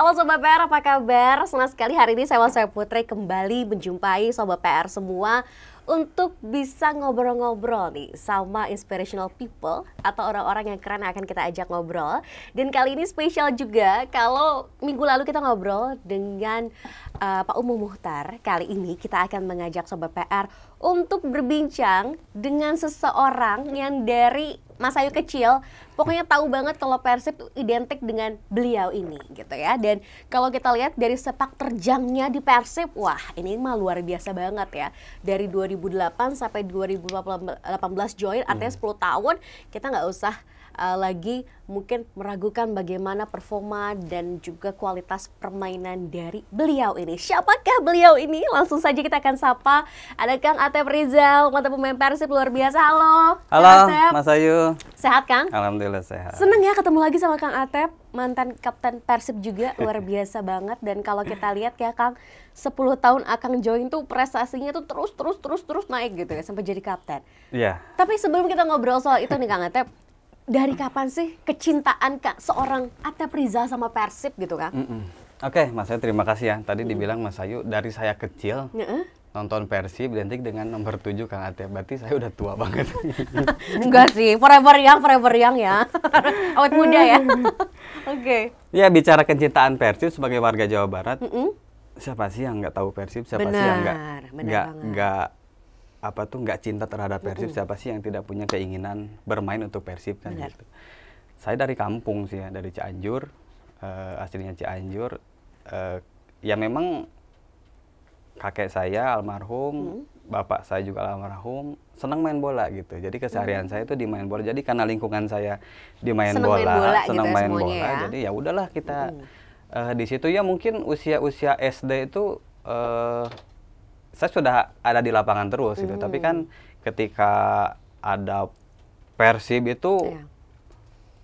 Halo Sobat PR, apa kabar? Senang sekali hari ini saya Wasaya Putri kembali menjumpai Sobat PR semua untuk bisa ngobrol-ngobrol nih sama inspirational people atau orang-orang yang keren akan kita ajak ngobrol. Dan kali ini spesial juga kalau minggu lalu kita ngobrol dengan uh, Pak Umum Muhtar, kali ini kita akan mengajak Sobat PR untuk berbincang dengan seseorang yang dari Mas Ayu kecil pokoknya tahu banget kalau Persib itu identik dengan beliau ini gitu ya. Dan kalau kita lihat dari sepak terjangnya di Persib, wah ini mah luar biasa banget ya. Dari 2008 sampai 2018 join artinya 10 hmm. tahun kita nggak usah uh, lagi mungkin meragukan bagaimana performa dan juga kualitas permainan dari beliau ini. Siapakah beliau ini? Langsung saja kita akan sapa. Ada Kang Atep Rizal, mantan pemain Persib luar biasa. Halo. Halo, Atep. Mas Ayu. Sehat, Kang? Alhamdulillah sehat. Seneng ya ketemu lagi sama Kang Atep, mantan kapten Persib juga luar biasa banget dan kalau kita lihat ya Kang, 10 tahun Akang join tuh prestasinya tuh terus terus terus terus naik gitu ya sampai jadi kapten. Iya. Yeah. Tapi sebelum kita ngobrol soal itu nih Kang Atep, dari kapan sih kecintaan kak seorang Atep Rizal sama Persib gitu kak? Mm -mm. Oke, okay, Mas Ayu terima kasih ya. Tadi mm dibilang Mas Ayu dari saya kecil mm -mm. nonton Persib identik dengan nomor tujuh Kang Atep. Berarti saya udah tua banget. Enggak sih, forever yang forever yang ya. Awet muda ya. Oke. okay. Ya bicara kecintaan Persib sebagai warga Jawa Barat, mm -mm. siapa sih yang nggak tahu Persib? Siapa benar, sih yang nggak nggak apa tuh nggak cinta terhadap Persib siapa sih yang tidak punya keinginan bermain untuk Persib kan Benar. gitu. Saya dari kampung sih ya, dari Cianjur, uh, aslinya Cianjur. Uh, ya memang kakek saya almarhum, hmm. bapak saya juga almarhum, senang main bola gitu. Jadi keseharian hmm. saya itu di main bola. Jadi karena lingkungan saya di main senang bola, main bola, gitu senang gitu main bola. Ya. Jadi ya udahlah kita hmm. uh, di situ ya mungkin usia-usia SD itu uh, saya sudah ada di lapangan terus gitu. Tapi kan hmm. ketika ada Persib itu yeah.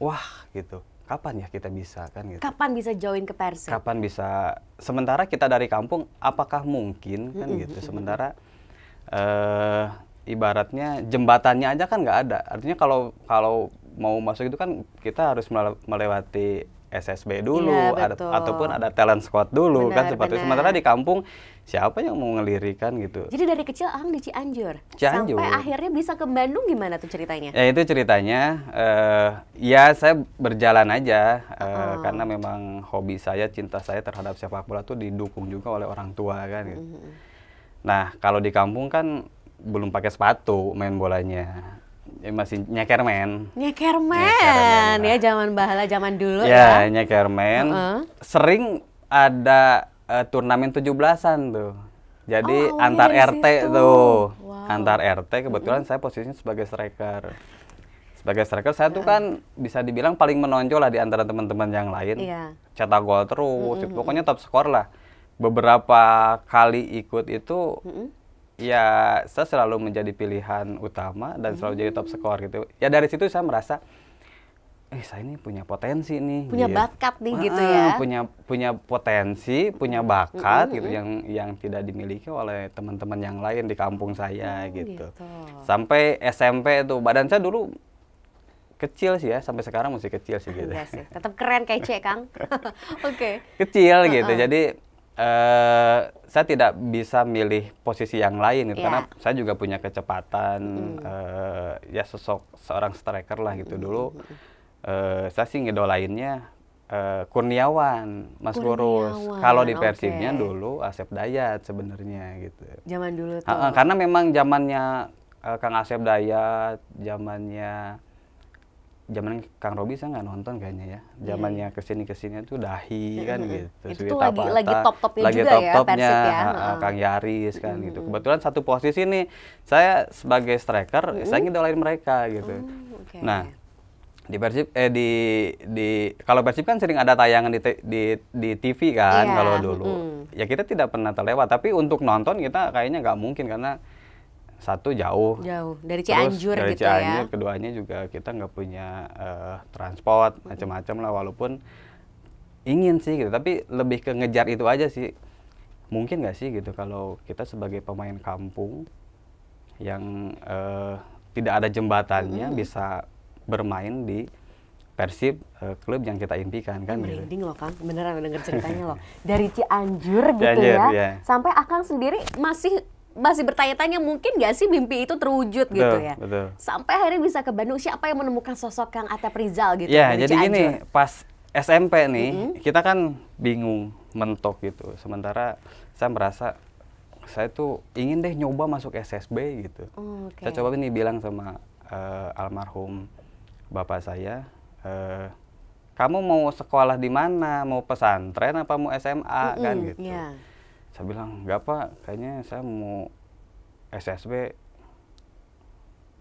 wah gitu. Kapan ya kita bisa kan gitu. Kapan bisa join ke Persib? Kapan bisa sementara kita dari kampung apakah mungkin kan hmm. gitu. Sementara uh, ibaratnya jembatannya aja kan nggak ada. Artinya kalau kalau mau masuk itu kan kita harus melewati SSB iya, dulu ya, ada, ataupun ada talent squad dulu kan, benar, kan seperti sementara di kampung siapa yang mau ngelirikan gitu. Jadi dari kecil Ang di Cianjur, Cianjur. sampai akhirnya bisa ke Bandung gimana tuh ceritanya? Ya itu ceritanya uh, ya saya berjalan aja uh, oh. karena memang hobi saya, cinta saya terhadap sepak bola tuh didukung juga oleh orang tua kan gitu. Mm -hmm. Nah, kalau di kampung kan belum pakai sepatu main bolanya Ya, masih nyekermen. Nyekermen, ya zaman bahala zaman dulu ya. Ya, nyekermen. Uh huh Sering ada uh, turnamen 17-an tuh. Jadi oh, iya antar ya RT situ. tuh. Wow. Antar RT kebetulan uh-huh. saya posisinya sebagai striker. Sebagai striker saya tuh kan bisa dibilang paling menonjol lah di antara teman-teman yang lain. Yeah. Cetak gol terus, mm -hmm. pokoknya top skor lah. Beberapa kali ikut itu mm -hmm ya saya selalu menjadi pilihan utama dan selalu jadi top skor gitu. Ya dari situ saya merasa eh saya ini punya potensi nih punya gitu. bakat nih ah, gitu ya punya punya potensi punya bakat mm -hmm. gitu yang yang tidak dimiliki oleh teman-teman yang lain di kampung saya hmm, gitu. gitu sampai SMP itu badan saya dulu kecil sih ya sampai sekarang masih kecil sih gitu iya sih. tetap keren kece kang oke okay. kecil gitu uh -uh. jadi Uh, saya tidak bisa milih posisi yang lain gitu, yeah. karena saya juga punya kecepatan mm. uh, ya sosok seorang striker lah gitu mm. dulu uh, saya sih lainnya uh, Kurniawan Mas Kurus kalau di Persibnya okay. dulu Asep Dayat sebenarnya gitu zaman dulu tuh. karena memang zamannya uh, Kang Asep Dayat zamannya zaman Kang Robi saya nggak nonton kayaknya ya. Iya. Zamannya yeah. kesini kesini itu dahi kan gitu. Itu Swita lagi lagi top topnya lagi juga top topnya ya, ya. Kang Yaris kan gitu. Kebetulan satu posisi nih saya sebagai striker saya ingin dolain mereka gitu. Mm, oh, okay. Nah di Persib eh di di kalau Persib kan sering ada tayangan di di, di TV kan yeah. kalau dulu. Mm. Ya kita tidak pernah terlewat tapi untuk nonton kita kayaknya nggak mungkin karena satu jauh. Jauh dari Cianjur Terus, dari gitu ya? Cianjur, ya. Keduanya juga kita nggak punya uh, transport hmm. macam-macam lah walaupun ingin sih gitu tapi lebih ke ngejar itu aja sih. Mungkin nggak sih gitu kalau kita sebagai pemain kampung yang uh, tidak ada jembatannya hmm. bisa bermain di Persib uh, klub yang kita impikan kan gitu. merinding loh kan, beneran denger ceritanya loh dari Cianjur gitu Cianjur, ya ya. sampai Akang sendiri masih masih bertanya-tanya mungkin gak sih mimpi itu terwujud gitu betul, gitu ya. Betul. Sampai akhirnya bisa ke Bandung siapa yang menemukan sosok Kang Atep Rizal gitu. Ya, jadi Cianjur. pas SMP nih mm -hmm. kita kan bingung mentok gitu. Sementara saya merasa saya tuh ingin deh nyoba masuk SSB gitu. Oh, okay. Saya coba nih bilang sama uh, almarhum bapak saya uh, kamu mau sekolah di mana? Mau pesantren apa mau SMA mm -hmm. kan gitu. Yeah saya bilang nggak pak kayaknya saya mau SSB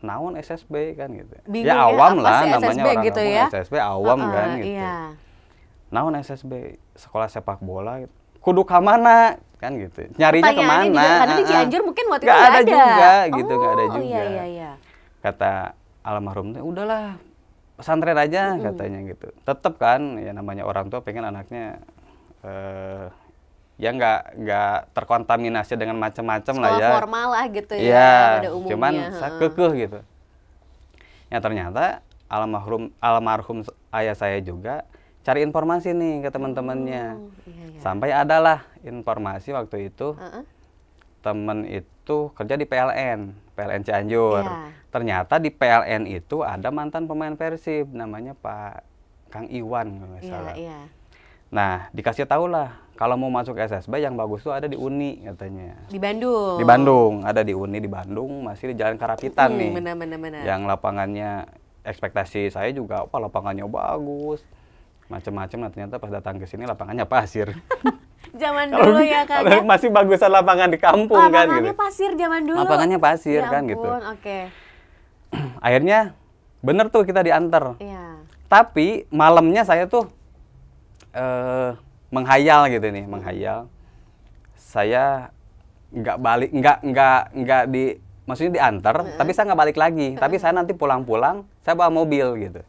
naon SSB kan gitu ya, Bingung ya awam ya, lah namanya SSB orang gitu ya? SSB awam uh, uh, kan gitu iya. naon SSB sekolah sepak bola gitu. kudu ke mana kan gitu nyarinya ke mana karena di Cianjur mungkin waktu itu ada, ada juga oh, gitu nggak ada oh, iya, juga iya, iya, iya. kata almarhum tuh udahlah pesantren aja mm. katanya gitu tetap kan ya namanya orang tua pengen anaknya uh, ya nggak nggak terkontaminasi dengan macam-macam lah ya formal lah gitu ya, ya pada cuman kekeh gitu ya ternyata almarhum almarhum ayah saya juga cari informasi nih ke teman-temannya hmm, iya, iya. sampai adalah informasi waktu itu uh -uh. temen itu kerja di PLN PLN Cianjur yeah. ternyata di PLN itu ada mantan pemain Persib namanya Pak Kang Iwan kalau nggak iya, salah yeah, yeah Nah, dikasih tahu lah kalau mau masuk SSB yang bagus tuh ada di Uni katanya. Di Bandung. Di Bandung, ada di Uni di Bandung, masih di Jalan Karapitan hmm, nih. Benar benar benar. Yang lapangannya ekspektasi saya juga apa lapangannya bagus. Macam-macam nah ternyata pas datang ke sini lapangannya pasir. zaman dulu ya kan. Masih bagusan lapangan di kampung kan, lapangannya kan gitu. Lapangannya pasir zaman dulu. Lapangannya pasir ya kan gitu. oke. Okay. Akhirnya bener tuh kita diantar. Iya. Tapi malamnya saya tuh uh, menghayal gitu nih, menghayal. Saya nggak balik, nggak nggak nggak di maksudnya diantar, hmm. tapi saya nggak balik lagi. Hmm. Tapi saya nanti pulang-pulang, saya bawa mobil gitu.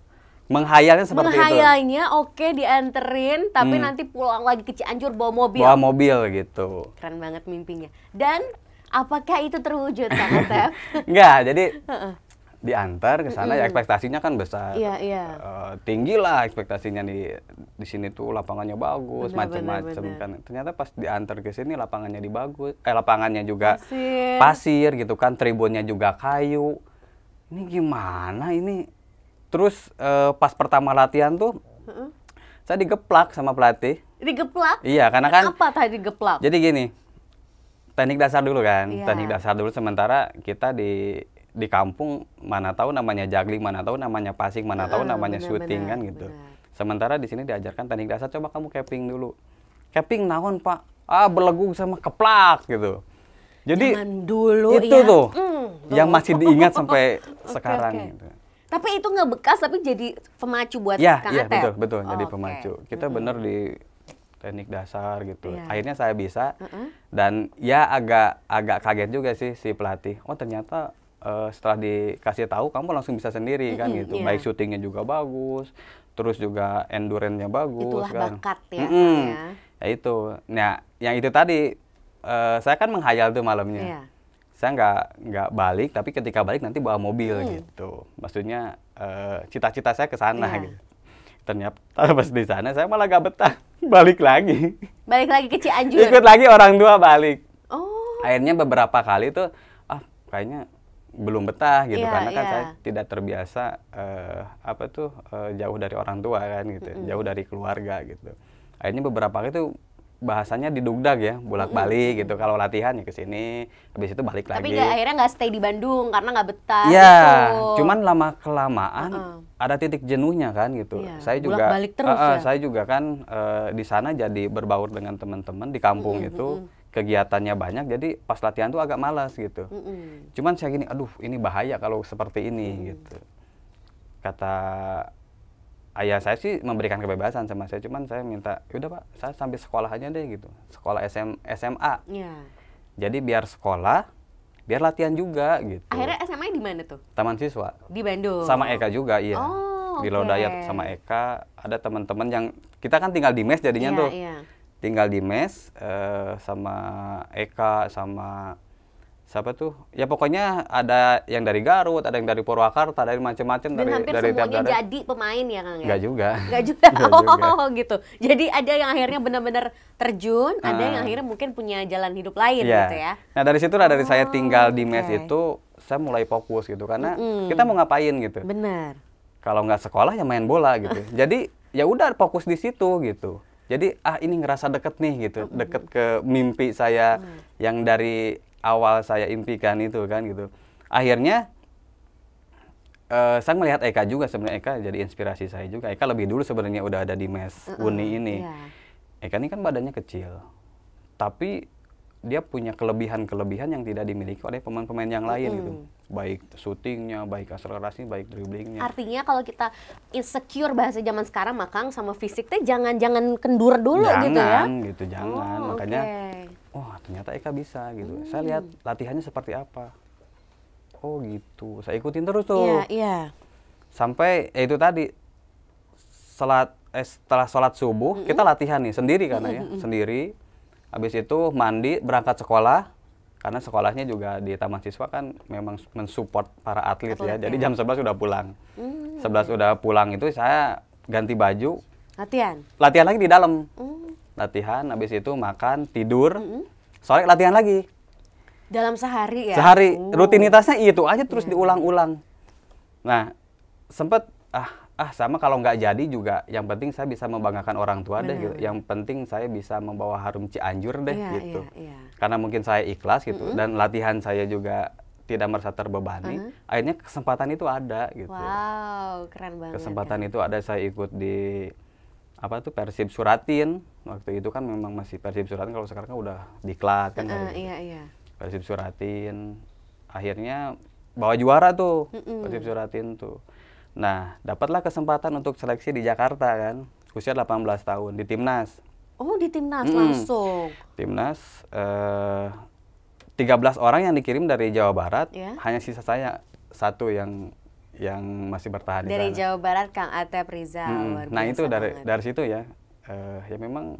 Menghayalnya seperti Menghayalnya, itu. Menghayalnya oke okay, dianterin, tapi hmm. nanti pulang lagi ke Cianjur bawa mobil. Bawa mobil gitu. Keren banget mimpinya. Dan apakah itu terwujud, Kak Tep Enggak, jadi diantar ke sana mm ya ekspektasinya kan besar yeah, iya, iya. yeah. Uh, tinggi lah ekspektasinya di di sini tuh lapangannya bagus macam-macam kan ternyata pas diantar ke sini lapangannya di bagus eh lapangannya juga pasir. pasir gitu kan tribunnya juga kayu ini gimana ini terus uh, pas pertama latihan tuh mm-hmm. saya digeplak sama pelatih digeplak iya karena kan apa tadi digeplak jadi gini teknik dasar dulu kan yeah. teknik dasar dulu sementara kita di di kampung mana tahu namanya juggling, mana tahu namanya passing, mana tahu ah, namanya bener, shooting bener, kan gitu. Sementara di sini diajarkan teknik dasar coba kamu capping dulu. Capping naon, Pak? Ah, belegu sama keplak gitu. Jadi dulu itu ya. tuh mm, yang masih diingat sampai sekarang okay. gitu. Tapi itu nggak bekas tapi jadi pemacu buat iya, iya, ya, Kang Iya, betul, betul. Oh, jadi okay. pemacu. Kita mm -hmm. bener di teknik dasar gitu. Yeah. Akhirnya saya bisa Mm -hmm. dan ya agak agak kaget juga sih si pelatih. Oh ternyata uh, setelah dikasih tahu kamu langsung bisa sendiri mm -hmm, kan gitu. Yeah. Baik syutingnya juga bagus, terus juga endurance-nya bagus Itulah kan. bakat ya. Mm -hmm. ya. itu. Nah, yang itu tadi uh, saya kan menghayal tuh malamnya. Yeah. Saya nggak nggak balik, tapi ketika balik nanti bawa mobil hmm. gitu. Maksudnya eh, cita-cita uh, saya ke sana yeah. gitu. Ternyata pas di sana saya malah gak betah, balik lagi. Balik lagi ke Cianjur. Ikut lagi orang tua balik. Oh. Akhirnya beberapa kali tuh ah kayaknya belum betah gitu yeah, karena kan iya. saya tidak terbiasa uh, apa tuh uh, jauh dari orang tua kan gitu, mm -hmm. jauh dari keluarga gitu. Akhirnya beberapa kali tuh bahasanya didugdag ya bolak-balik mm -hmm. gitu kalau latihan ya ke sini habis itu balik tapi lagi tapi akhirnya nggak stay di Bandung karena nggak betah ya gitu. cuman lama kelamaan uh -uh. ada titik jenuhnya kan gitu yeah. saya juga balik terus uh -uh, ya? saya juga kan uh, di sana jadi berbaur dengan teman-teman di kampung mm -hmm. itu kegiatannya banyak jadi pas latihan tuh agak malas gitu. Mm -hmm. Cuman saya gini, aduh ini bahaya kalau seperti ini mm. gitu. Kata ayah saya sih memberikan kebebasan sama saya, cuman saya minta, yaudah pak, saya sambil sekolah aja deh gitu, sekolah SM, SMA. Yeah. Jadi biar sekolah, biar latihan juga gitu. Akhirnya SMA di mana tuh? Taman siswa. Di Bandung. Sama Eka juga, iya. Oh, di Lodayat sama Eka, ada teman-teman yang kita kan tinggal di mes jadinya yeah, tuh. Yeah tinggal di mes uh, sama Eka sama siapa tuh ya pokoknya ada yang dari Garut ada yang dari Purwakarta dari macam-macam dari hampir dari semuanya tiap jadi pemain ya Kang ya Gak juga Gak juga oh juga. gitu jadi ada yang akhirnya benar-benar terjun uh, ada yang ah. akhirnya mungkin punya jalan hidup lain yeah. gitu ya nah dari situ dari oh, saya tinggal di mes itu saya mulai fokus gitu karena mm -hmm. kita mau ngapain gitu benar kalau nggak sekolah ya main bola gitu jadi ya udah fokus di situ gitu jadi ah ini ngerasa deket nih gitu deket ke mimpi saya yang dari awal saya impikan itu kan gitu akhirnya uh, saya melihat Eka juga sebenarnya Eka jadi inspirasi saya juga Eka lebih dulu sebenarnya udah ada di mes Uni ini yeah. Eka ini kan badannya kecil tapi dia punya kelebihan-kelebihan yang tidak dimiliki oleh pemain-pemain yang lain hmm. gitu. Baik syutingnya, baik akselerasi, baik dribblingnya. Artinya kalau kita insecure bahasa zaman sekarang makang sama fisiknya jangan-jangan kendur dulu jangan, gitu ya. Jangan gitu, jangan. Oh, Makanya okay. oh, ternyata Eka bisa gitu. Hmm. Saya lihat latihannya seperti apa. Oh, gitu. Saya ikutin terus tuh. Iya, yeah, iya. Yeah. Sampai ya itu tadi salat eh, setelah sholat subuh mm -hmm. kita latihan nih sendiri karena ya, mm -hmm. sendiri habis itu mandi berangkat sekolah karena sekolahnya juga di Taman Siswa kan memang mensupport para atlet, ya. atlet ya. Jadi jam 11 sudah pulang. Hmm. 11 udah pulang itu saya ganti baju. Latihan. Latihan lagi di dalam. Hmm. Latihan habis itu makan, tidur. Hmm. Sore latihan lagi. Dalam sehari ya. Sehari. oh. Rutinitasnya itu aja terus hmm. diulang-ulang. Nah, sempet ah ah sama kalau nggak jadi juga yang penting saya bisa membanggakan orang tua bener, deh gitu yang penting saya bisa membawa harum Cianjur deh iya, gitu iya, iya. karena mungkin saya ikhlas gitu mm -hmm. dan latihan saya juga tidak merasa terbebani uh -huh. akhirnya kesempatan itu ada gitu wow keren banget kesempatan kan? itu ada saya ikut di apa tuh Persib Suratin waktu itu kan memang masih Persib Suratin kalau sekarang kan udah diklat kan uh, uh, iya, iya. Persib Suratin akhirnya bawa juara tuh mm Persib Suratin tuh Nah, dapatlah kesempatan untuk seleksi di Jakarta kan, usia 18 tahun di timnas. Oh, di timnas hmm. langsung. Timnas eh, 13 orang yang dikirim dari Jawa Barat, yeah. hanya sisa saya satu yang yang masih bertahan dari di sana. Jawa Barat Kang Atep Rizal. Hmm. Nah, itu dari banget. dari situ ya. Eh, ya memang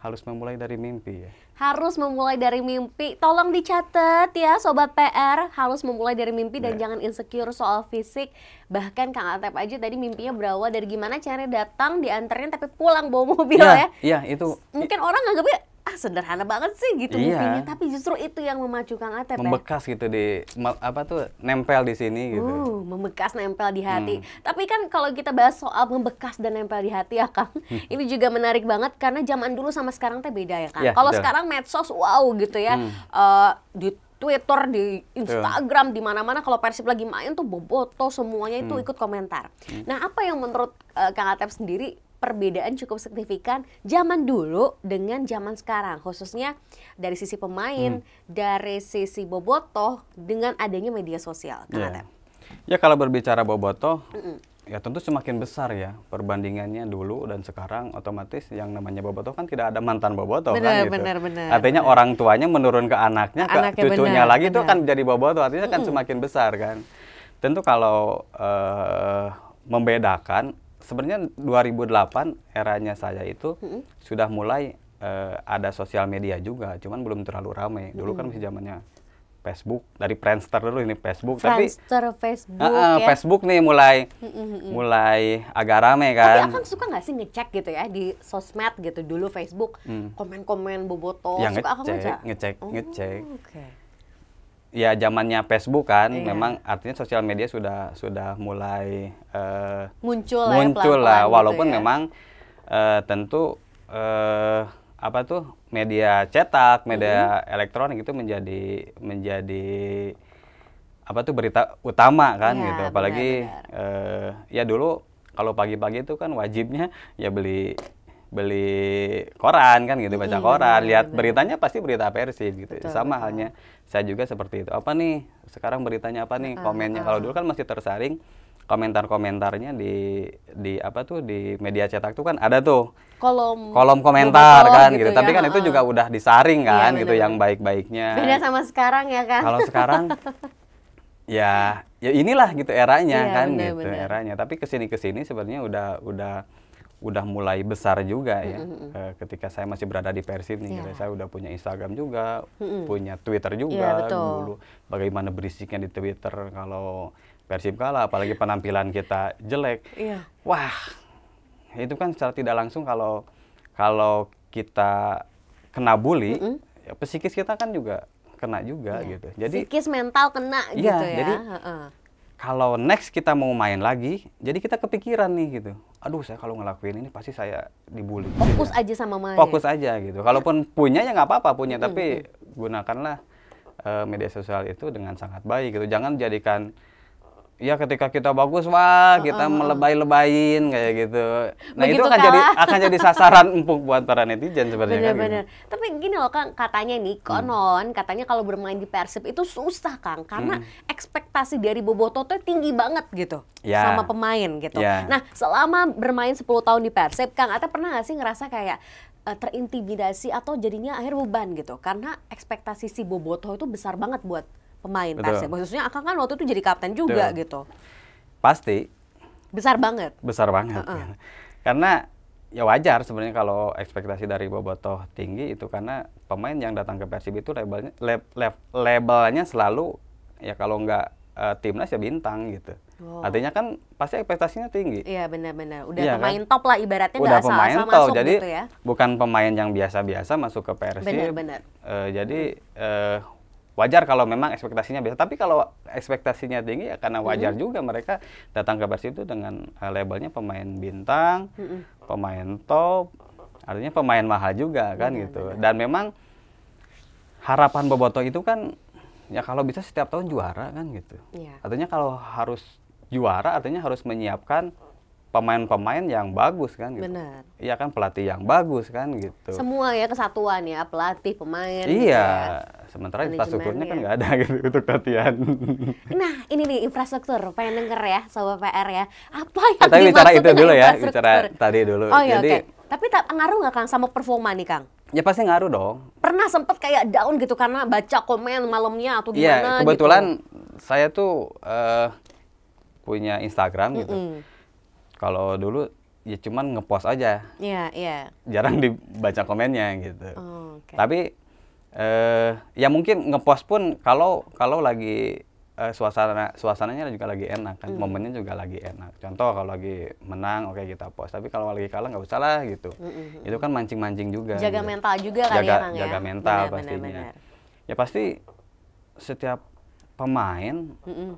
harus memulai dari mimpi ya. Harus memulai dari mimpi. Tolong dicatat ya sobat PR, harus memulai dari mimpi dan yeah. jangan insecure soal fisik. Bahkan Kang Atep aja tadi mimpinya berawal dari gimana caranya datang dianterin tapi pulang bawa mobil yeah, ya. Iya, yeah, itu. Mungkin orang nganggapnya ah sederhana banget sih gitu iya. buktinya tapi justru itu yang memacu Kang Atep ya. membekas ya? gitu di apa tuh nempel di sini gitu uh, membekas nempel di hati hmm. tapi kan kalau kita bahas soal membekas dan nempel di hati ya Kang hmm. ini juga menarik banget karena zaman dulu sama sekarang teh beda ya Kang ya, kalau sekarang medsos wow gitu ya hmm. uh, di Twitter, di Instagram, di mana-mana kalau Persib lagi main tuh boboto semuanya itu hmm. ikut komentar. Hmm. Nah, apa yang menurut uh, Kang Atep sendiri perbedaan cukup signifikan zaman dulu dengan zaman sekarang khususnya dari sisi pemain hmm. dari sisi bobotoh dengan adanya media sosial kan yeah. ya kalau berbicara bobotoh mm -mm. ya tentu semakin besar ya perbandingannya dulu dan sekarang otomatis yang namanya bobotoh kan tidak ada mantan bobotoh bener, kan gitu bener, bener, artinya bener. orang tuanya menurun ke anaknya, anaknya ke cucunya bener, lagi itu kan jadi bobotoh artinya mm -mm. kan semakin besar kan tentu kalau uh, membedakan sebenarnya 2008 eranya saya itu mm -hmm. sudah mulai uh, ada sosial media juga, cuman belum terlalu rame. Dulu kan masih zamannya Facebook dari Friendster dulu ini Facebook Friendster, tapi Facebook uh, uh, ya. Facebook nih mulai mm -hmm. mulai agak rame kan. Tapi akan suka nggak sih ngecek gitu ya di sosmed gitu dulu Facebook hmm. komen-komen boboto ya, suka ngecek, akan ngecek ngecek oh, ngecek. Okay ya zamannya Facebook kan iya. memang artinya sosial media sudah sudah mulai uh, muncul lah ya, gitu walaupun ya. memang uh, tentu uh, apa tuh media cetak media mm -hmm. elektronik itu menjadi menjadi apa tuh berita utama kan ya, gitu apalagi benar, benar. Uh, ya dulu kalau pagi-pagi itu kan wajibnya ya beli beli koran kan gitu baca iya, koran iya, lihat beritanya pasti berita Persib gitu betul, sama betul. halnya saya juga seperti itu apa nih sekarang beritanya apa nih komennya kalau dulu kan masih tersaring komentar-komentarnya di di apa tuh di media cetak tuh kan ada tuh kolom kolom komentar kolom kan gitu, gitu. Ya, tapi kan uh, itu juga udah disaring iya, kan iya, gitu yang baik-baiknya beda sama sekarang ya kan kalau sekarang ya ya inilah gitu eranya iya, kan bener, gitu bener. eranya tapi kesini kesini sebenarnya udah udah udah mulai besar juga ya. Mm-hmm. ketika saya masih berada di Persib nih, yeah. saya udah punya Instagram juga, mm-hmm. punya Twitter iya, juga yeah, dulu. Bagaimana berisiknya di Twitter kalau Persib kalah, apalagi penampilan kita jelek. Yeah. Wah, itu kan secara tidak langsung kalau kalau kita kena bully, mm-hmm. ya psikis kita kan juga kena juga yeah. gitu. Jadi psikis mental kena ya, gitu ya. Jadi, uh-uh kalau next kita mau main lagi, jadi kita kepikiran nih gitu. Aduh, saya kalau ngelakuin ini pasti saya dibully. Fokus aja sama main. Fokus aja gitu. Kalaupun punya ya nggak apa-apa punya, tapi gunakanlah eh, media sosial itu dengan sangat baik gitu. Jangan jadikan ya ketika kita bagus wah kita uh -uh. melebay-lebayin kayak gitu. Nah Begitu itu akan kalah. jadi akan jadi sasaran empuk buat para netizen sebenarnya. Benar-benar. Kan gitu. Tapi gini loh kang katanya nih hmm. konon hmm. katanya kalau bermain di Persib itu susah kang karena hmm. ekspektasi dari Boboto itu tinggi banget gitu ya. sama pemain gitu. Ya. Nah selama bermain 10 tahun di Persib kang atau pernah nggak sih ngerasa kayak eh, terintimidasi atau jadinya akhir beban gitu karena ekspektasi si Boboto itu besar banget buat pemain Betul. Persib. Khususnya Akang kan waktu itu jadi kapten juga Betul. gitu. Pasti. Besar banget. Besar banget. Uh -uh. Karena ya wajar sebenarnya kalau ekspektasi dari Bobotoh tinggi itu karena pemain yang datang ke Persib itu labelnya lab, lab, labelnya selalu ya kalau nggak uh, timnas ya bintang gitu. Oh. Artinya kan pasti ekspektasinya tinggi. Iya benar-benar. Udah iya, kan? pemain kan? top lah ibaratnya udah asal pemain asal top. Masuk jadi gitu ya. bukan pemain yang biasa-biasa masuk ke Persib. Benar-benar. Uh, eh, jadi uh, wajar kalau memang ekspektasinya biasa tapi kalau ekspektasinya tinggi ya karena wajar mm -hmm. juga mereka datang ke Persib itu dengan uh, labelnya pemain bintang mm -hmm. pemain top artinya pemain mahal juga kan mm -hmm. gitu dan memang harapan Boboto itu kan ya kalau bisa setiap tahun juara kan gitu yeah. artinya kalau harus juara artinya harus menyiapkan pemain-pemain yang bagus kan gitu. Iya kan pelatih yang bagus kan gitu. Semua ya kesatuan ya pelatih pemain. Iya. Gitu ya sementara infrastrukturnya kan nggak ada gitu untuk latihan. Nah, ini nih infrastruktur, pengen denger ya sobat PR ya. Apa yang Tapi bicara itu dulu ya, bicara tadi dulu. Oh, iya, Jadi okay. Tapi tak ngaruh nggak Kang sama performa nih Kang? Ya pasti ngaruh dong. Pernah sempet kayak down gitu karena baca komen malamnya atau iya, gimana? Iya, kebetulan gitu. saya tuh uh, punya Instagram gitu. Mm -mm. Kalau dulu ya cuman ngepost aja. Iya, yeah, iya. Yeah. Jarang dibaca komennya gitu. Oh, okay. Tapi uh, ya mungkin ngepost pun kalau kalau lagi uh, suasana suasananya juga lagi enak kan mm. momennya juga lagi enak contoh kalau lagi menang oke okay, kita post tapi kalau lagi kalah nggak usah lah gitu Mm hmm, itu kan mancing mancing juga jaga gitu. mental juga kan jaga, ya jaga mental benar, pastinya benar, benar. ya pasti setiap pemain hmm, hmm.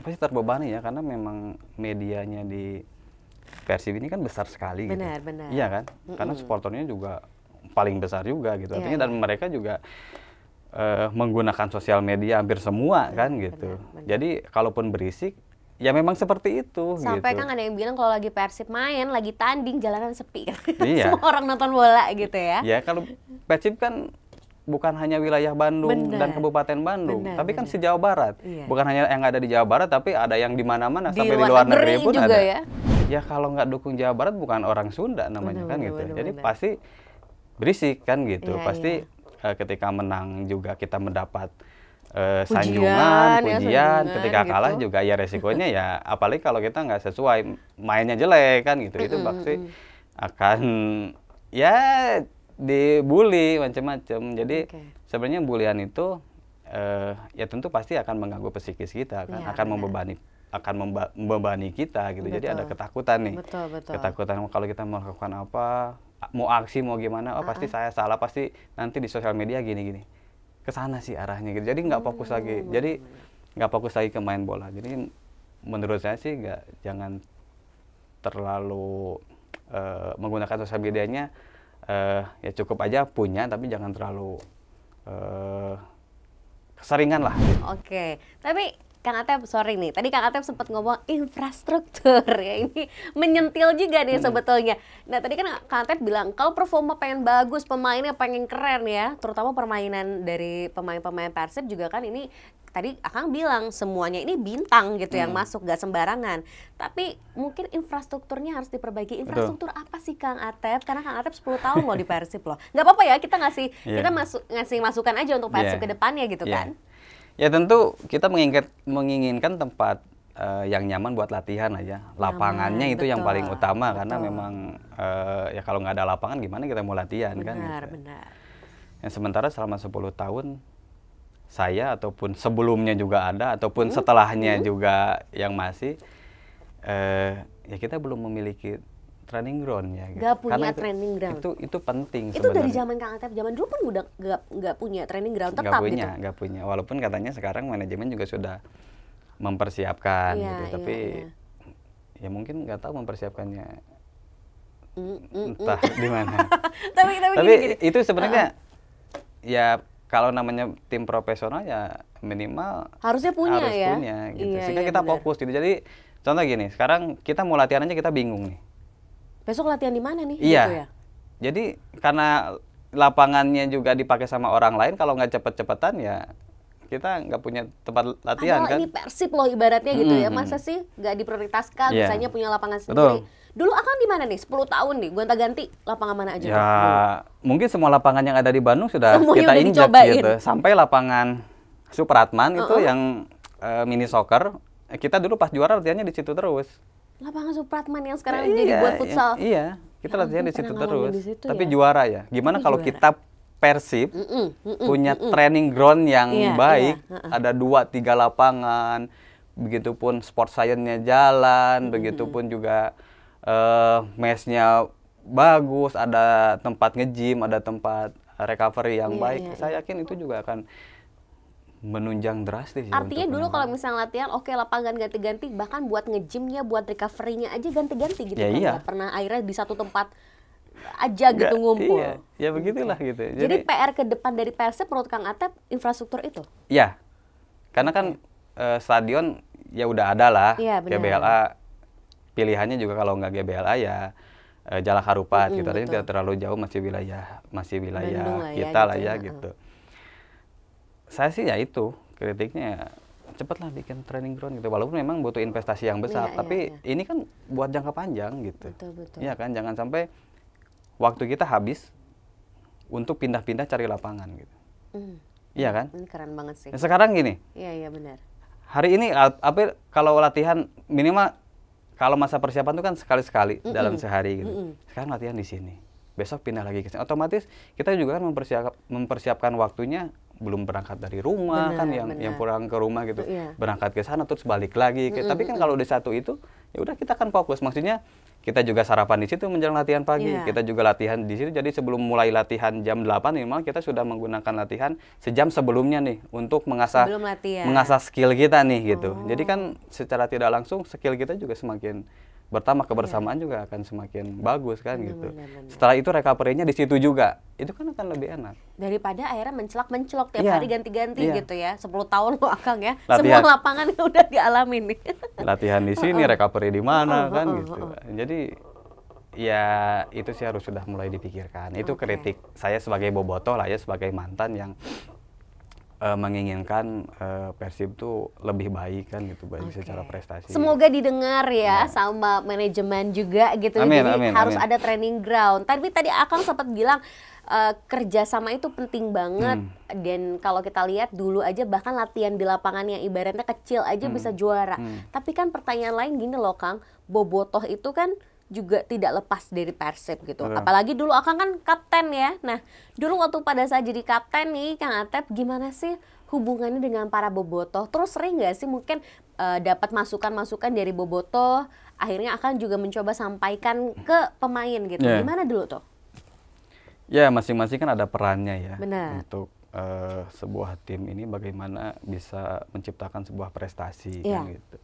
pasti terbebani ya karena memang medianya di Persib ini kan besar sekali gitu. benar, gitu. Benar, Iya kan? Mm Karena hmm. supporternya juga paling besar juga gitu. Iya, Artinya dan iya. mereka juga uh, menggunakan sosial media hampir semua yeah, kan gitu. Benar, benar. Jadi kalaupun berisik ya memang seperti itu sampai gitu. kan ada yang bilang kalau lagi persib main lagi tanding jalanan sepi kan. iya. semua orang nonton bola gitu ya ya kalau persib kan bukan hanya wilayah Bandung bener. dan Kabupaten Bandung, bener, tapi kan bener. se-Jawa Barat. Iya. Bukan hanya yang ada di Jawa Barat, tapi ada yang di mana-mana sampai di luar negeri pun juga ada. Ya, ya kalau nggak dukung Jawa Barat bukan orang Sunda namanya bener, kan bener, gitu. Bener, Jadi bener. pasti berisik kan gitu. Yeah, Pasti yeah. Iya. Uh, ketika menang juga kita mendapat uh, pujian, sanjungan, ya, pujian. sanjungan, ketika gitu. kalah juga ya resikonya ya apalagi kalau kita nggak sesuai mainnya jelek kan gitu. Itu pasti akan ya dibully macam-macam. Jadi okay. sebenarnya bulian itu uh, ya tentu pasti akan mengganggu psikis kita kan, yeah, akan yeah. membebani akan memba membebani kita gitu. Betul. Jadi ada ketakutan nih. Betul, betul. Ketakutan kalau kita melakukan apa mau aksi mau gimana oh pasti saya salah pasti nanti di sosial media gini-gini ke sana sih arahnya gitu jadi nggak fokus lagi mm. jadi nggak fokus lagi ke main bola jadi menurut saya sih nggak jangan terlalu uh, menggunakan sosial medianya uh, ya cukup aja punya tapi jangan terlalu uh, keseringan lah. Oke, okay. tapi Kang Atep, sorry nih, tadi Kang Atep sempat ngomong infrastruktur ya ini menyentil juga nih hmm. sebetulnya. Nah tadi kan Kang Atep bilang kalau performa pengen bagus, pemainnya pengen keren ya, terutama permainan dari pemain-pemain Persib juga kan ini tadi Kang bilang semuanya ini bintang gitu hmm. yang masuk gak sembarangan. Tapi mungkin infrastrukturnya harus diperbaiki. Infrastruktur Betul. apa sih Kang Atep? Karena Kang Atep 10 tahun loh di Persib loh. Gak apa-apa ya kita ngasih yeah. kita iya. masuk ngasih masukan aja untuk Persib yeah. ke depannya gitu yeah. kan. Ya tentu kita menginginkan, menginginkan tempat uh, yang nyaman buat latihan aja. Lapangannya nyaman, itu betul, yang paling utama betul. karena memang uh, ya kalau nggak ada lapangan gimana kita mau latihan benar, kan? Benar, gitu. benar. Ya, sementara selama 10 tahun saya ataupun sebelumnya juga ada ataupun hmm. setelahnya hmm. juga yang masih uh, ya kita belum memiliki training ground ya. Gitu. punya Karena itu, training ground. Itu itu penting. Itu sebenarnya. dari zaman Kang Atep, zaman dulu pun udah gak, gak punya training ground tetap gak punya, gitu. Gak punya, walaupun katanya sekarang manajemen juga sudah mempersiapkan ya, gitu, ya, tapi ya. ya mungkin nggak tahu mempersiapkannya mm, mm, mm. entah mm. di mana. tapi tapi, tapi gini, gini. itu sebenarnya uh -uh. ya kalau namanya tim profesional ya minimal harusnya punya harus ya. punya gitu. Iya, Sehingga iya, kita benar. fokus gitu. Jadi contoh gini, sekarang kita mau latihan aja kita bingung nih besok latihan di mana nih? Iya. Gitu ya? Jadi karena lapangannya juga dipakai sama orang lain, kalau nggak cepet-cepetan ya kita nggak punya tempat latihan Padahal kan? ini persib loh ibaratnya hmm, gitu ya, masa sih nggak diprioritaskan yeah. misalnya punya lapangan sendiri? Betul. Dulu akan di mana nih? 10 tahun nih, gonta ganti lapangan mana aja? Ya, dulu. mungkin semua lapangan yang ada di Bandung sudah Semuanya kita injak gitu. Sampai lapangan Supratman uh -uh. itu yang uh, mini soccer, kita dulu pas juara latihannya di situ terus lapangan Supratman yang sekarang nah, jadi buat iya, futsal. Iya, iya. kita ya, latihan di situ terus. Di situ, Tapi ya? juara ya. Gimana Tapi kalau juara. kita Persib mm -mm, mm -mm, punya mm -mm. training ground yang yeah, iya. baik, yeah, uh -uh. ada dua tiga lapangan, begitupun sport science-nya jalan, mm -hmm. begitupun juga uh, eh, mesnya bagus, ada tempat nge ada tempat recovery yang yeah, baik. Yeah, Saya yakin itu juga akan menunjang drastis. Ya Artinya dulu kalau misalnya latihan, oke okay, lapangan ganti-ganti, bahkan buat ngejimnya, buat recovery-nya aja ganti-ganti gitu ya, kan iya. Pernah akhirnya di satu tempat aja gitu Nggak, gitu ngumpul. Iya. Ya begitulah gitu. Jadi, Jadi PR ke depan dari Persib menurut Kang Atep infrastruktur itu? Ya, karena kan okay. Iya. Uh, eh, stadion ya udah ada lah. Ya, GBLA pilihannya juga kalau nggak GBLA ya eh, Jalak Harupat mm -hmm, gitu. Tapi tidak terlalu jauh masih wilayah masih wilayah ya kita gitu ya, ya, gitu lah ya, gitu. Uh saya sih ya itu kritiknya ya, cepatlah bikin training ground gitu walaupun memang butuh investasi yang besar ya, tapi ya, ya. ini kan buat jangka panjang gitu betul, betul. ya kan jangan sampai waktu kita habis untuk pindah-pindah cari lapangan gitu mm. iya kan ini keren banget sih sekarang gini iya iya benar hari ini apa kalau latihan minimal kalau masa persiapan itu kan sekali-sekali mm -mm. dalam sehari gitu mm -mm. sekarang latihan di sini besok pindah lagi ke sini otomatis kita juga kan mempersiap, mempersiapkan waktunya belum berangkat dari rumah benar, kan yang benar. yang pulang ke rumah gitu yeah. berangkat ke sana terus balik lagi mm -hmm. tapi kan kalau di satu itu ya udah kita kan fokus maksudnya kita juga sarapan di situ menjelang latihan pagi. Yeah. Kita juga latihan di situ. Jadi sebelum mulai latihan jam 8 ya minimal kita sudah menggunakan latihan sejam sebelumnya nih untuk mengasah mengasah skill kita nih gitu. Oh. Jadi kan secara tidak langsung skill kita juga semakin bertambah iya. kebersamaan ya. juga akan semakin bagus kan benar, iya, gitu. Benar, benar. Setelah itu recovery-nya di situ juga. Itu kan akan lebih enak. Daripada akhirnya mencelak-mencelok tiap ya. hari ganti-ganti ya. gitu ya. 10 tahun lo Akang ya. Latihan. Semua lapangan udah dialami nih. Latihan di sini, recovery di mana kan gitu. Jadi ya itu sih harus sudah mulai dipikirkan. Itu okay. kritik saya sebagai bobotoh lah ya sebagai mantan yang uh, menginginkan uh, Persib tuh lebih baik kan gitu baik okay. secara prestasi. Semoga didengar ya nah. sama manajemen juga gitu. Ya. Amin, Jadi amin, harus amin. ada training ground. Tapi tadi Akang sempat bilang uh, kerjasama itu penting banget hmm. dan kalau kita lihat dulu aja bahkan latihan di lapangan yang ibaratnya kecil aja hmm. bisa juara. Hmm. Tapi kan pertanyaan lain gini loh Kang, Bobotoh itu kan juga tidak lepas dari Persib gitu. Apalagi dulu Akang kan kapten ya. Nah, dulu waktu pada saat jadi kapten nih Kang Atep gimana sih hubungannya dengan para bobotoh? Terus sering nggak sih mungkin uh, dapat masukan-masukan dari bobotoh? Akhirnya akan juga mencoba sampaikan ke pemain gitu. Yeah. Gimana dulu tuh? Ya, yeah, masing-masing kan ada perannya ya. Benar. Untuk uh, sebuah tim ini bagaimana bisa menciptakan sebuah prestasi yeah. kan ya. gitu.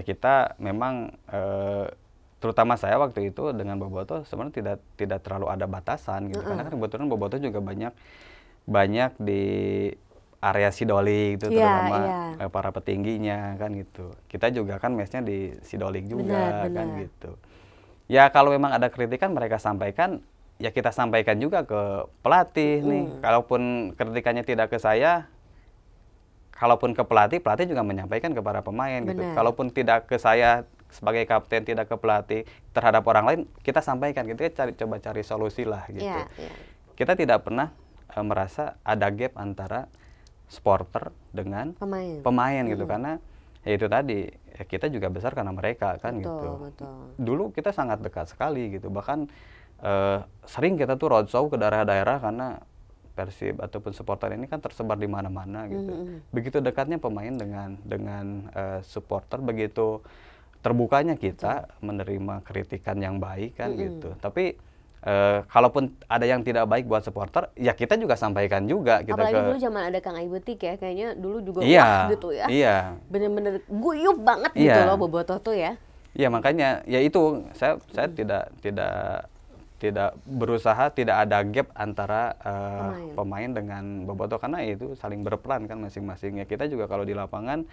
Ya kita memang uh, terutama saya waktu itu dengan Boboto sebenarnya tidak tidak terlalu ada batasan gitu mm -hmm. karena kan kebetulan Boboto juga banyak banyak di area sidoli itu yeah, terutama yeah. Iya. para petingginya kan gitu. Kita juga kan mesnya di sidoli juga benar, kan gitu. Ya kalau memang ada kritikan mereka sampaikan ya kita sampaikan juga ke pelatih mm. nih. Kalaupun kritikannya tidak ke saya kalaupun ke pelatih pelatih juga menyampaikan kepada pemain gitu. benar. gitu. Kalaupun tidak ke saya sebagai kapten tidak ke pelatih terhadap orang lain kita sampaikan kita gitu ya, cari coba cari solusi lah iya, gitu yeah, yeah. kita tidak pernah uh, merasa ada gap antara supporter dengan pemain, pemain gitu. hmm. gitu karena ya itu tadi ya kita juga besar karena mereka kan gitu. betul, gitu betul. dulu kita sangat dekat sekali gitu bahkan uh, sering kita tuh roadshow ke daerah-daerah karena Persib ataupun supporter ini kan tersebar di mana-mana gitu. Mm -hmm. Begitu dekatnya pemain dengan dengan uh, supporter, begitu terbukanya kita menerima kritikan yang baik kan mm -hmm. gitu. Tapi e, kalaupun ada yang tidak baik buat supporter, ya kita juga sampaikan juga. Kita Apalagi ke... dulu zaman ada Kang Aibutik ya, kayaknya dulu juga iya, wah gitu ya. Iya. Bener-bener guyup banget iya. gitu loh Boboto tuh ya. Iya makanya, ya itu saya saya hmm. tidak tidak tidak berusaha tidak ada gap antara uh, pemain. pemain dengan Boboto karena itu saling berperan kan masing-masing ya kita juga kalau di lapangan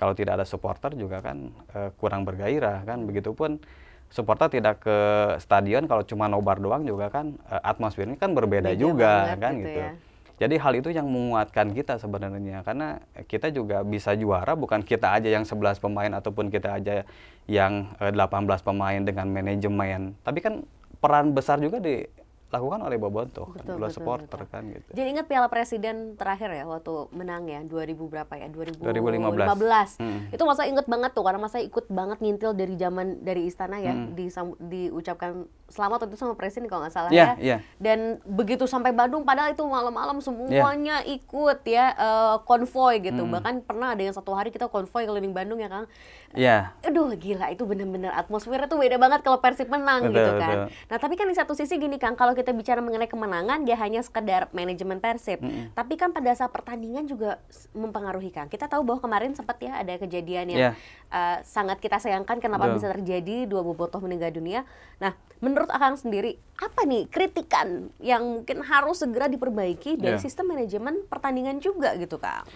kalau tidak ada supporter juga kan uh, kurang bergairah kan. Begitupun supporter tidak ke stadion kalau cuma nobar doang juga kan uh, atmosfernya kan berbeda juga kan gitu. gitu. Ya. Jadi hal itu yang menguatkan kita sebenarnya karena kita juga bisa juara bukan kita aja yang 11 pemain ataupun kita aja yang 18 eh, pemain dengan manajemen. Tapi kan peran besar juga di dilakukan oleh Boboto kan, betul, betul, supporter betul. kan gitu. Jadi ingat Piala Presiden terakhir ya waktu menang ya 2000 berapa ya 2000, 2015. 2015. Hmm. Itu masa inget banget tuh karena masa ikut banget ngintil dari zaman dari istana ya hmm. di diucapkan selamat itu sama presiden kalau nggak salah yeah, ya. Yeah. Dan begitu sampai Bandung, padahal itu malam-malam iya. semuanya yeah. ikut ya uh, konvoy gitu. Mm. Bahkan pernah ada yang satu hari kita konvoy keliling Bandung ya Kang. Iya. Yeah. Aduh gila itu benar-benar atmosfernya tuh beda banget kalau Persib menang betul, gitu kan. Betul. Nah tapi kan di satu sisi gini Kang, kalau kita bicara mengenai kemenangan dia hanya sekedar manajemen Persib. Mm Tapi kan pada saat pertandingan juga mempengaruhi Kang. Kita tahu bahwa kemarin sempat ya ada kejadian yang yeah. Iya. uh, sangat kita sayangkan kenapa betul. bisa terjadi dua bobotoh meninggal dunia. Nah menurut menurut Akang sendiri, apa nih kritikan yang mungkin harus segera diperbaiki dari yeah. sistem manajemen pertandingan juga gitu, kak?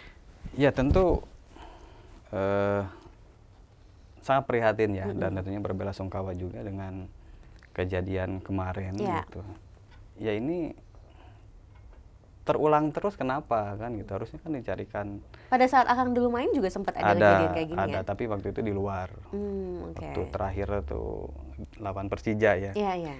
Ya, tentu uh, sangat prihatin ya mm -hmm. dan tentunya berbela sungkawa juga dengan kejadian kemarin yeah. gitu. Ya ini terulang terus kenapa kan gitu harusnya kan dicarikan pada saat akang dulu main juga sempat ada, ada kejadian kayak gini ada ya? tapi waktu itu di luar hmm, okay. waktu terakhir tuh lawan Persija ya yeah, yeah.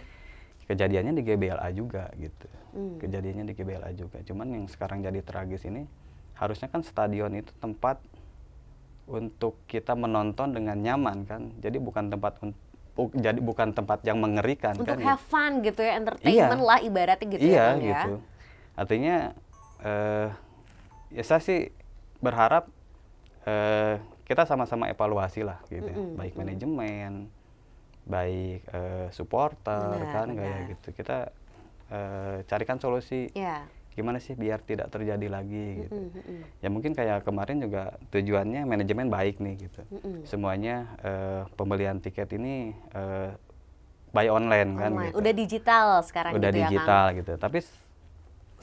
kejadiannya di GBLA juga gitu hmm. kejadiannya di GBLA juga cuman yang sekarang jadi tragis ini harusnya kan stadion itu tempat untuk kita menonton dengan nyaman kan jadi bukan tempat untuk jadi bukan tempat yang mengerikan untuk kan, have gitu. fun gitu ya entertainment iya, lah ibaratnya gitu ya, iya, ya kan gitu artinya eh, ya saya sih berharap eh, kita sama-sama evaluasi lah gitu mm -hmm. baik manajemen baik eh, supporter benar, kan kayak gitu kita eh, carikan solusi yeah. gimana sih biar tidak terjadi lagi gitu mm -hmm. ya mungkin kayak kemarin juga tujuannya manajemen baik nih gitu mm -hmm. semuanya eh, pembelian tiket ini eh, by online, kan online. kan gitu. udah digital sekarang udah gitu ya, digital ya, kan? gitu tapi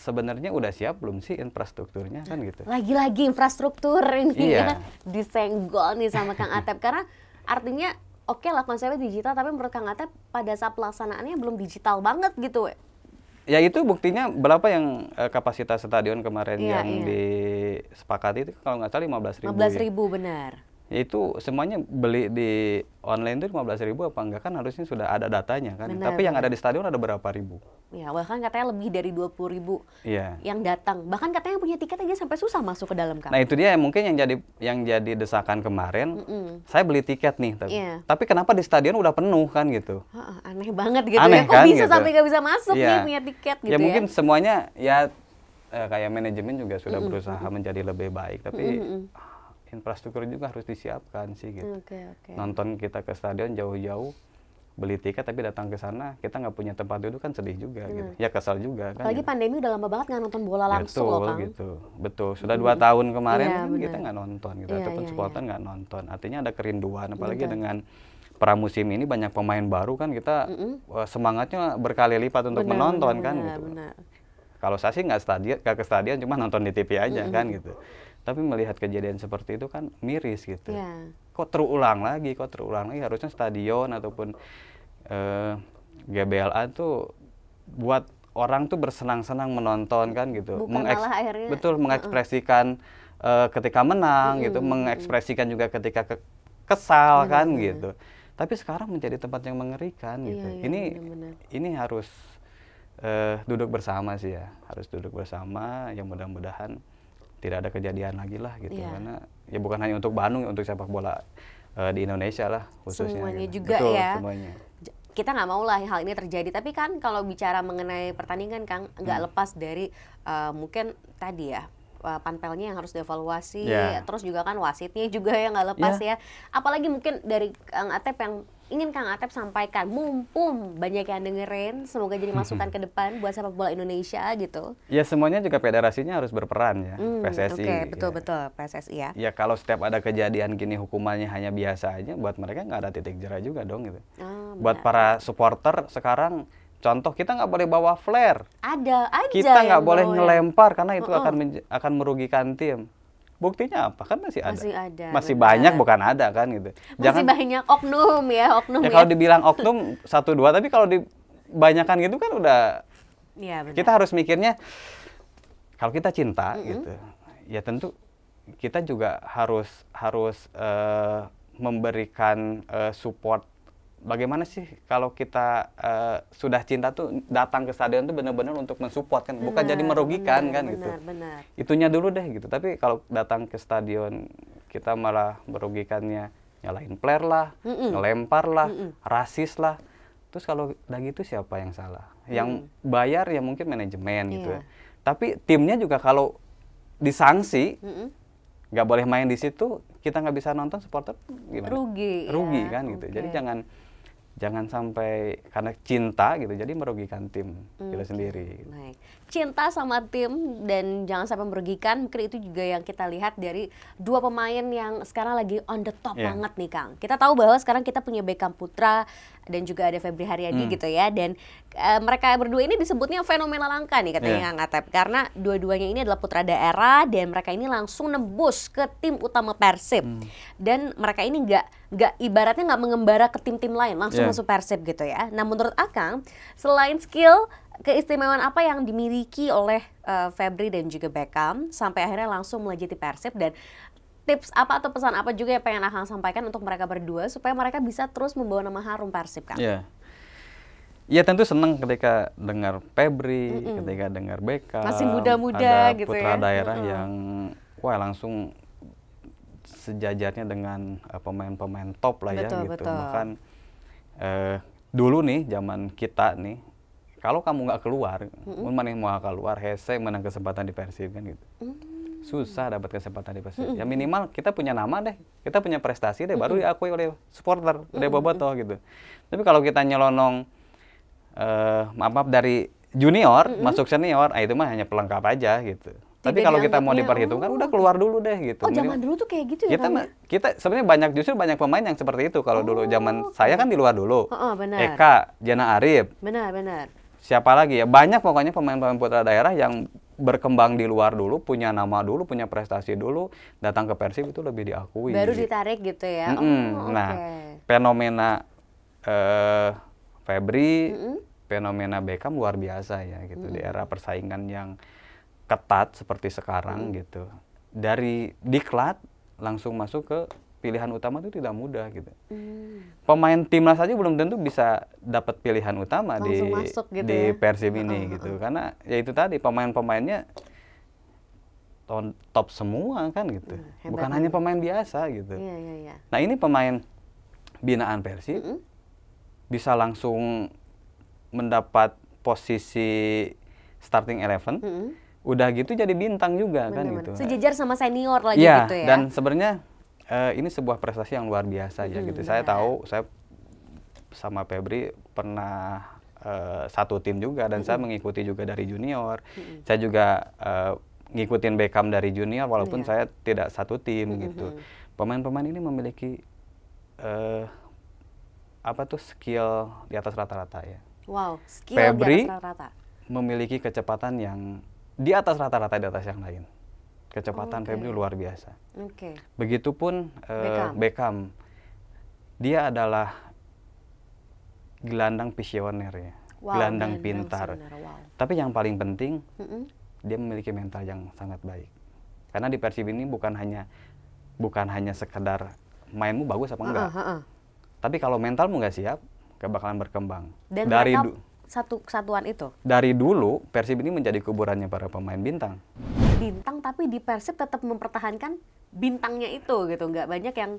sebenarnya udah siap belum sih infrastrukturnya kan gitu. Lagi-lagi infrastruktur ini iya. ya disenggol nih sama Kang Atep karena artinya oke okay lah konsepnya digital tapi menurut Kang Atep pada saat pelaksanaannya belum digital banget gitu. Ya itu buktinya berapa yang uh, kapasitas stadion kemarin iya, yang iya. disepakati itu kalau nggak salah 15 ribu. 15 ribu ya. benar itu semuanya beli di online itu lima belas ribu apa enggak kan harusnya sudah ada datanya kan. Benar, Tapi benar. yang ada di stadion ada berapa ribu? Ya, bahkan katanya lebih dari dua puluh ribu ya. yang datang. Bahkan katanya punya tiket aja sampai susah masuk ke dalam kan. Nah, itu dia yang mungkin yang jadi yang jadi desakan kemarin. Mm -mm. Saya beli tiket nih tapi. Yeah. Tapi kenapa di stadion udah penuh kan gitu. aneh banget gitu aneh, ya. Kok kan, bisa gitu. sampai nggak bisa masuk yeah. nih punya tiket gitu ya. Ya mungkin semuanya ya eh, kayak manajemen juga sudah mm -mm. berusaha menjadi lebih baik tapi mm -mm infrastruktur juga harus disiapkan sih gitu. Okay, okay. Nonton kita ke stadion jauh-jauh beli tiket tapi datang ke sana kita nggak punya tempat duduk kan sedih juga gitu. hmm. gitu ya kesal juga kan lagi ya. pandemi udah lama banget nggak nonton bola langsung betul, loh kan gitu betul sudah hmm. dua tahun kemarin ya, kita nggak nonton gitu ya, ataupun ya, supporter iya. nggak nonton artinya ada kerinduan apalagi betul. dengan pramusim ini banyak pemain baru kan kita mm hmm semangatnya berkali lipat untuk benar, menonton benar, kan benar, gitu benar. kalau saya sih nggak stadion nggak ke stadion cuma nonton di TV aja mm hmm kan gitu tapi melihat kejadian seperti itu kan miris gitu yeah. kok terulang lagi kok terulang lagi harusnya stadion ataupun uh, eh, GBLA tuh buat orang tuh bersenang-senang menonton kan gitu Bukan Mengeks akhirnya, betul mengekspresikan uh -uh. Uh, ketika menang -hmm. gitu mengekspresikan juga ketika ke kesal kan gitu tapi sekarang menjadi tempat yang mengerikan iya, gitu iya, iya, ini bener -bener. ini harus uh, duduk bersama sih ya harus duduk bersama yang mudah-mudahan tidak ada kejadian lagi lah gitu yeah. karena ya bukan hanya untuk Bandung untuk sepak bola uh, di Indonesia lah khususnya semuanya gitu. juga Betul, ya semuanya kita nggak mau lah hal ini terjadi tapi kan kalau bicara mengenai pertandingan Kang nggak hmm. lepas dari uh, mungkin tadi ya eh, panpelnya yang harus dievaluasi yeah. terus juga kan wasitnya juga yang nggak lepas yeah. ya apalagi mungkin dari Kang Atep yang ingin Kang Atep sampaikan? Mumpung banyak yang dengerin, semoga jadi masukan ke depan buat sepak bola Indonesia gitu. Ya semuanya juga federasinya harus berperan ya, hmm, PSSI. okay, gitu betul-betul ya. PSSI ya. Ya kalau setiap ada kejadian gini hukumannya hanya biasa aja, buat mereka nggak ada titik jerah juga dong gitu. Ah, buat para supporter sekarang Contoh kita nggak boleh bawa flare. Ada aja. Kita nggak boleh ngelempar karena itu uh -uh. akan akan merugikan tim. Buktinya apa? Kan masih ada. Masih ada. Masih banyak bukan ada kan gitu. Masih Jangan, banyak oknum ya, oknum ya. ya. kalau dibilang oknum satu dua tapi kalau dibanyakan gitu kan udah ya, benar. Kita harus mikirnya kalau kita cinta mm -hmm. gitu. Ya tentu kita juga harus harus uh, memberikan uh, support bagaimana sih kalau kita uh, sudah cinta tuh datang ke stadion tuh benar-benar untuk mensupport kan, bukan jadi merugikan benar, kan gitu? benar, gitu. Benar. Itunya dulu deh gitu. Tapi kalau datang ke stadion kita malah merugikannya, nyalahin player lah, mm -mm. ngelempar lah, mm -mm. rasis lah. Terus kalau udah gitu siapa yang salah? Yang mm. bayar ya mungkin manajemen yeah. gitu iya. ya. Tapi timnya juga kalau disangsi nggak mm -mm. boleh main di situ, kita nggak bisa nonton supporter gimana? Rugi. Rugi ya, kan gitu. Jadi jangan jangan sampai karena cinta gitu jadi merugikan tim kita sendiri. Baik cinta sama tim dan jangan sampai merugikan. Mungkin itu juga yang kita lihat dari dua pemain yang sekarang lagi on the top yeah. banget nih Kang. Kita tahu bahwa sekarang kita punya Beckham Putra dan juga ada Febri Haryadi hmm. gitu ya dan e, mereka berdua ini disebutnya fenomena langka nih katanya yeah. Kang Atep karena dua-duanya ini adalah putra daerah dan mereka ini langsung nembus ke tim utama Persib. Hmm. Dan mereka ini nggak nggak ibaratnya nggak mengembara ke tim-tim lain, langsung yeah. masuk Persib gitu ya. Nah, menurut Akang, selain skill keistimewaan apa yang dimiliki oleh uh, Febri dan juga Beckham sampai akhirnya langsung melejiti Persib dan tips apa atau pesan apa juga yang pengen akang sampaikan untuk mereka berdua supaya mereka bisa terus membawa nama harum Persib kan? Iya. Yeah. Ya tentu senang ketika dengar Febri, mm -mm. ketika dengar Beckham. Masih muda-muda gitu putra ya. putra daerah mm -mm. yang wah langsung sejajarnya dengan eh, pemain-pemain uh, top lah ya betul, ya gitu. Betul. Bahkan uh, dulu nih zaman kita nih kalau kamu nggak keluar, mm -hmm. mana yang mau keluar, hese menang kesempatan di Persib kan gitu. Mm -hmm. Susah dapat kesempatan di Persib. Mm -hmm. Ya minimal kita punya nama deh, kita punya prestasi deh, mm -hmm. baru diakui oleh supporter, mm -hmm. oleh boboto gitu. Tapi kalau kita nyelonong, uh, maaf maaf dari junior mm -hmm. masuk senior, nah itu mah hanya pelengkap aja gitu. Tapi kalau kita mau diperhitungkan, oh. udah keluar dulu deh gitu. Oh, zaman dulu tuh kayak gitu ya? Kita, kan? kita sebenarnya banyak justru banyak pemain yang seperti itu. Kalau oh. dulu zaman saya kan di luar dulu. Oh, oh benar. Eka, Jana Arif. Benar, benar siapa lagi ya banyak pokoknya pemain-pemain putra daerah yang berkembang di luar dulu, punya nama dulu, punya prestasi dulu, datang ke Persib itu lebih diakui. Baru ditarik gitu ya. Mm -hmm. oh, nah, fenomena eh, Febri, mm -hmm. fenomena Beckham luar biasa ya gitu mm -hmm. di era persaingan yang ketat seperti sekarang mm -hmm. gitu. Dari diklat langsung masuk ke pilihan utama itu tidak mudah gitu. Hmm. Pemain timnas aja belum tentu bisa dapat pilihan utama di masuk gitu di ya? Persib ini uh -huh. gitu. Karena ya itu tadi pemain-pemainnya top semua kan gitu. Hmm, Bukan hanya pemain biasa gitu. Iya, iya, iya. Nah, ini pemain binaan Persib mm -hmm. bisa langsung mendapat posisi starting eleven. Mm -hmm udah gitu jadi bintang juga Bener -bener. kan gitu. Sejajar sama senior lagi ya, gitu ya. dan sebenarnya uh, ini sebuah prestasi yang luar biasa hmm, ya gitu. Benar. Saya tahu saya sama Febri pernah uh, satu tim juga dan hmm. saya mengikuti juga dari junior. Hmm. Saya juga uh, ngikutin Beckham dari junior walaupun ya. saya tidak satu tim hmm. gitu. Pemain-pemain ini memiliki uh, apa tuh skill di atas rata-rata ya. Wow, skill Febri di atas rata-rata. Memiliki kecepatan yang di atas rata-rata di atas yang lain. Kecepatan okay. Febri luar biasa. Oke. Okay. Begitupun uh, Beckham. Beckham. Dia adalah gelandang visioner ya. Wow, gelandang pintar. Wow. Tapi yang paling penting mm -hmm. dia memiliki mental yang sangat baik. Karena di Persib ini bukan hanya bukan hanya sekedar mainmu bagus apa enggak. Uh, uh, uh, uh. Tapi kalau mentalmu nggak siap, gak bakalan berkembang. Dan dari satu kesatuan itu. Dari dulu Persib ini menjadi kuburannya para pemain bintang bintang tapi di Persib tetap mempertahankan bintangnya itu gitu nggak banyak yang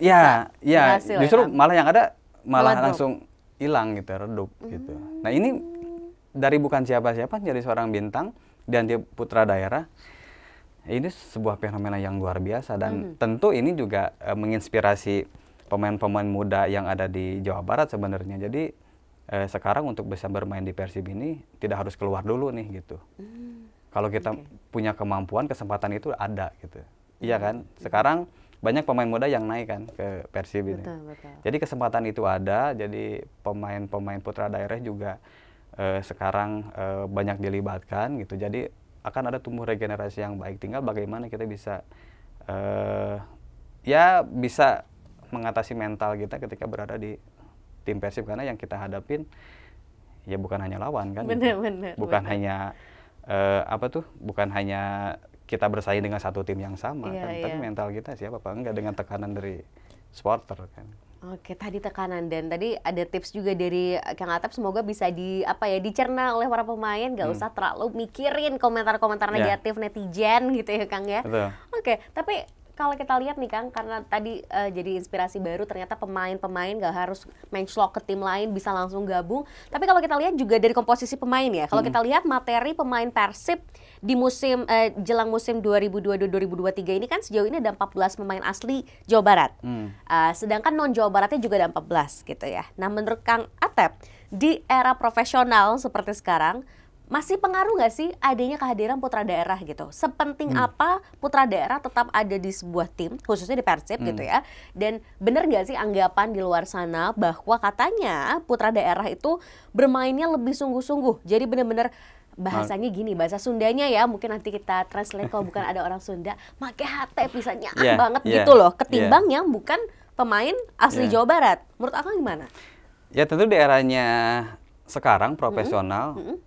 ya ya berhasil, ya justru ya, kan? malah yang ada malah langsung hilang gitu ya, redup gitu. hmm. gitu nah ini dari bukan siapa-siapa jadi seorang bintang dan dia putra daerah ini sebuah fenomena yang luar biasa dan hmm. tentu ini juga e, menginspirasi pemain-pemain muda yang ada di Jawa Barat sebenarnya jadi e, sekarang untuk bisa bermain di Persib ini tidak harus keluar dulu nih gitu. Hmm. Kalau kita okay. punya kemampuan, kesempatan itu ada gitu. Iya hmm. kan? Sekarang banyak pemain muda yang naik kan ke Persib ini. Betul, Jadi kesempatan itu ada, jadi pemain-pemain putra daerah juga eh, sekarang eh, banyak dilibatkan gitu. Jadi akan ada tumbuh regenerasi yang baik. Tinggal bagaimana kita bisa eh, ya bisa mengatasi mental kita ketika berada di tim Persib karena yang kita hadapin ya bukan hanya lawan kan. Gitu. Bener, bukan bener. hanya uh, apa tuh bukan hanya kita bersaing dengan satu tim yang sama yeah, kan yeah. tapi iya. mental kita siapa apa enggak iya. dengan tekanan dari supporter kan Oke, tadi tekanan dan tadi ada tips juga dari Kang Atap semoga bisa di apa ya dicerna oleh para pemain, nggak hmm. usah terlalu mikirin komentar-komentar iya. negatif yeah. netizen gitu ya Kang ya. Betul. Oke, tapi kalau kita lihat nih Kang, karena tadi uh, jadi inspirasi baru, ternyata pemain-pemain gak harus slot ke tim lain, bisa langsung gabung. Tapi kalau kita lihat juga dari komposisi pemain ya, kalau hmm. kita lihat materi pemain Persib di musim uh, jelang musim 2022-2023 ini kan sejauh ini ada 14 pemain asli Jawa Barat. Hmm. Uh, sedangkan non Jawa Baratnya juga ada 14 gitu ya. Nah menurut Kang Atep, di era profesional seperti sekarang, masih pengaruh nggak sih adanya kehadiran putra daerah gitu? Sepenting hmm. apa putra daerah tetap ada di sebuah tim, khususnya di Persib gitu hmm. gitu ya? Dan benar nggak sih anggapan di luar sana bahwa katanya putra daerah itu bermainnya lebih sungguh-sungguh? Jadi benar-benar bahasanya gini bahasa Sundanya ya mungkin nanti kita translate kalau bukan ada orang Sunda pakai HT bisa nyaman yeah, iya, banget yeah, gitu loh ketimbang yeah. yang bukan pemain asli yeah. Jawa Barat menurut aku gimana ya tentu daerahnya sekarang profesional -hmm. -hmm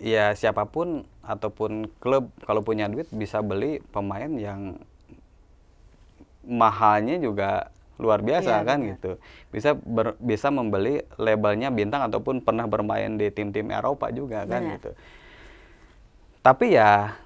ya siapapun ataupun klub kalau punya duit bisa beli pemain yang mahalnya juga luar biasa iya, kan iya. gitu bisa ber, bisa membeli labelnya bintang ataupun pernah bermain di tim-tim Eropa juga kan kan gitu tapi ya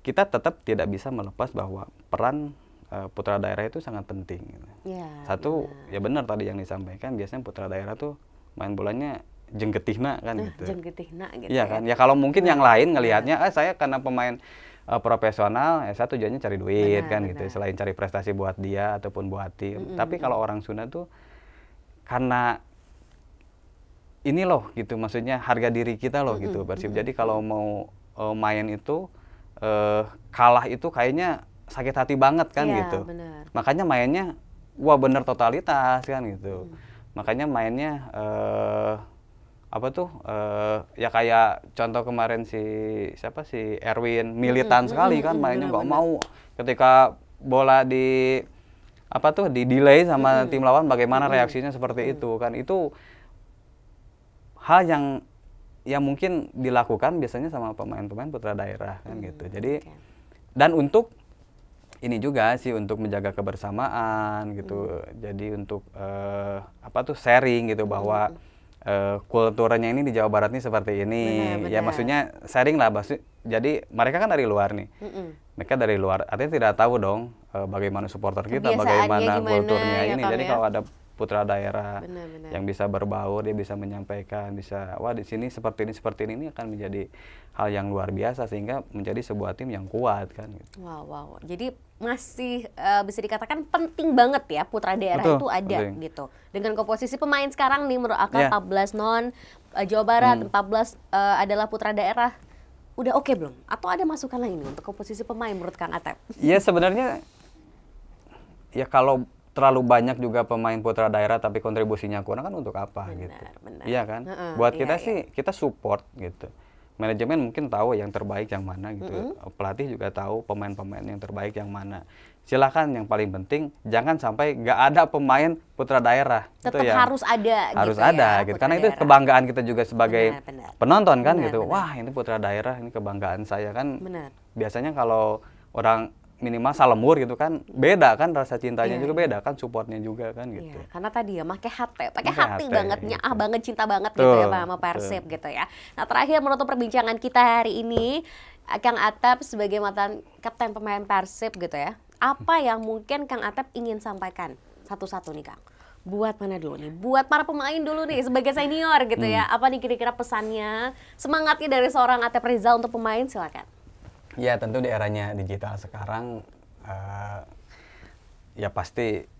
kita tetap tidak bisa melepas bahwa peran eh, putra daerah itu sangat penting ya, satu ya benar tadi yang disampaikan biasanya putra daerah tuh main bolanya jenggetihna kan eh, gitu. Jenggetihna gitu. Iya ya. kan. Ya kalau mungkin yang nah. lain ngelihatnya ah saya karena pemain uh, profesional ya saya tujuannya cari duit benar, kan gitu. benar. gitu selain cari prestasi buat dia ataupun buat tim. Mm -hmm. Tapi kalau orang Sunda tuh karena ini loh gitu maksudnya harga diri kita loh mm -hmm. gitu bersih. Mm -hmm. Jadi kalau mau uh, main itu uh, kalah itu kayaknya sakit hati banget kan ya, gitu. Benar. Makanya mainnya wah bener totalitas kan gitu. Mm. Makanya mainnya uh, apa tuh uh, ya kayak contoh kemarin si siapa si Erwin militan hmm, sekali hmm, kan mainnya nggak mau ketika bola di apa tuh di delay sama hmm. tim lawan bagaimana hmm. reaksinya seperti hmm. itu kan itu hal yang yang mungkin dilakukan biasanya sama pemain-pemain putra daerah kan hmm, gitu jadi okay. dan untuk ini juga sih untuk menjaga kebersamaan gitu hmm. jadi untuk uh, apa tuh sharing gitu bahwa hmm uh, eh, kulturnya ini di Jawa Barat ini seperti ini. Benar, ya, benar. Ya maksudnya sharing lah, maksud, jadi mereka kan dari luar nih. Mm -mm. Mereka dari luar, artinya tidak tahu dong uh, bagaimana supporter kita, bagaimana kulturnya ya, ini. Jadi ya. kalau ada putra daerah benar, benar. yang bisa berbaur dia bisa menyampaikan bisa wah di sini seperti ini seperti ini ini akan menjadi hal yang luar biasa sehingga menjadi sebuah tim yang kuat kan gitu. Wow wow. Jadi masih uh, bisa dikatakan penting banget ya putra daerah Betul, itu ada penting. gitu. Dengan komposisi pemain sekarang nih menurut aku yeah. 14 non uh, Jawa Barat, hmm. 14 uh, eh, adalah putra daerah. Udah oke okay belum? Atau ada masukan lain untuk komposisi pemain menurut Kang Atep? Iya sebenarnya ya kalau terlalu banyak juga pemain putra daerah tapi kontribusinya kurang kan untuk apa benar, gitu. Benar. Iya kan? Uh, Buat iya, kita iya. sih kita support gitu. Manajemen mungkin tahu yang terbaik yang mana gitu. Mm -hmm. Pelatih juga tahu pemain-pemain yang terbaik yang mana. Silahkan yang paling penting jangan sampai nggak ada pemain putra daerah. Gitu Tetap itu ya. harus ada Harus gitu ada ya, gitu. Karena daerah. itu kebanggaan kita juga sebagai benar, benar. penonton kan benar, gitu. Benar. Wah, ini putra daerah, ini kebanggaan saya kan. Benar. Biasanya kalau orang minimal salemur gitu kan beda kan rasa cintanya yeah. juga iya. beda kan supportnya juga kan iya, gitu yeah, karena tadi ya pakai hati pakai hati, banget gitu. nyah banget cinta banget tuh, gitu ya Pak sama Persib gitu ya nah terakhir menutup perbincangan kita hari ini Kang Atap sebagai mantan kapten pemain Persib gitu ya apa yang mungkin Kang Atap ingin sampaikan satu-satu nih Kang buat mana dulu nih? Buat para pemain dulu nih sebagai senior gitu ya. hmm. ya. Apa nih kira-kira pesannya? Semangatnya dari seorang Atep Rizal untuk pemain silakan. Ya tentu di eranya digital sekarang uh, ya pasti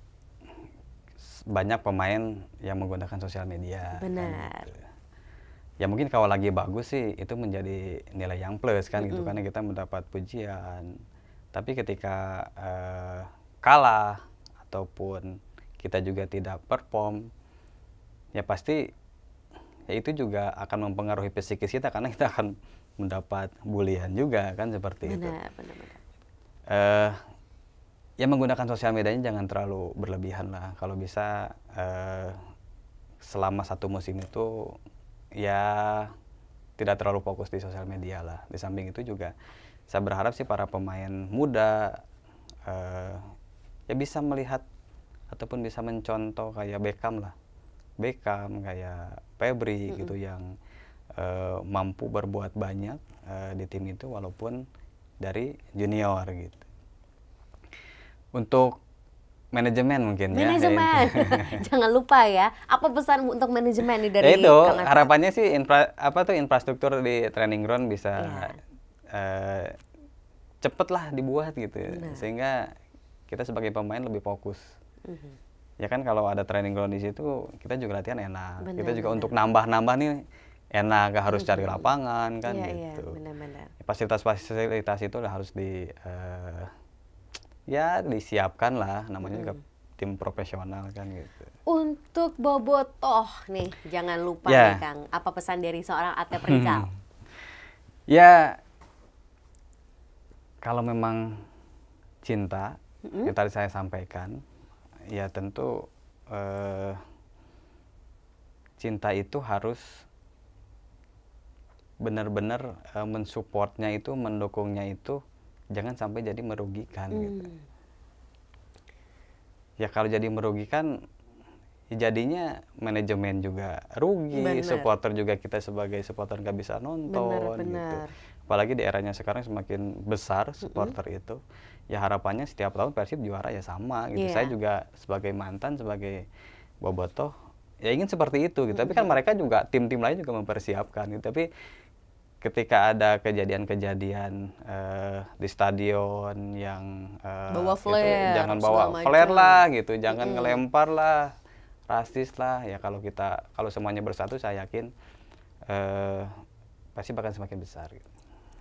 banyak pemain yang menggunakan sosial media. Kan? Benar. Kan, gitu. Ya mungkin kalau lagi bagus sih itu menjadi nilai yang plus kan mm -hmm. gitu karena kita mendapat pujian. Tapi ketika uh, kalah ataupun kita juga tidak perform ya pasti ya itu juga akan mempengaruhi psikis kita karena kita akan mendapat bulian juga kan seperti benar, itu. Benar, benar. Uh, ya menggunakan sosial medianya jangan terlalu berlebihan lah. Kalau bisa uh, selama satu musim itu ya tidak terlalu fokus di sosial media lah. Di samping itu juga saya berharap sih para pemain muda uh, ya bisa melihat ataupun bisa mencontoh kayak Beckham lah. Beckham kayak Febri mm -hmm. gitu yang Eh, mampu berbuat banyak uh, di tim itu walaupun dari junior gitu. Untuk manajemen mungkin manajemen. ya. Manajemen. Jangan lupa ya. Apa pesan untuk manajemen nih dari ya itu, harapannya sih infra, apa tuh infrastruktur di training ground bisa ya. uh, eh, cepet lah dibuat gitu. Nah. Sehingga kita sebagai pemain lebih fokus. Mm -hmm. Ya kan kalau ada training ground di situ kita juga latihan enak. Bener, kita juga bener. untuk nambah-nambah nih enak gak harus cari lapangan kan iya, iya, gitu. ya, gitu yeah, fasilitas-fasilitas itu udah harus di uh, ya disiapkan lah namanya hmm. juga tim profesional kan gitu untuk bobotoh nih jangan lupa yeah. nih kang apa pesan dari seorang atlet Rizal ya kalau memang cinta hmm yang tadi saya sampaikan ya tentu uh, cinta itu harus benar-benar e, mensupportnya itu mendukungnya itu jangan sampai jadi merugikan hmm. gitu ya kalau jadi merugikan ya jadinya manajemen juga rugi bener. supporter juga kita sebagai supporter nggak bisa nonton bener, bener. gitu apalagi di eranya sekarang semakin besar hmm. supporter -hmm. itu ya harapannya setiap tahun persib juara ya sama gitu yeah. saya juga sebagai mantan sebagai bobotoh ya ingin seperti itu gitu. Tapi hmm. kan mereka juga tim-tim lain juga mempersiapkan gitu. Tapi ketika ada kejadian-kejadian uh, di stadion yang uh, bawa flare, gitu, jangan bawa flare lah gitu, jangan hmm. ngelempar lah, rasis lah. Ya kalau kita kalau semuanya bersatu saya yakin uh, pasti bahkan semakin besar. Gitu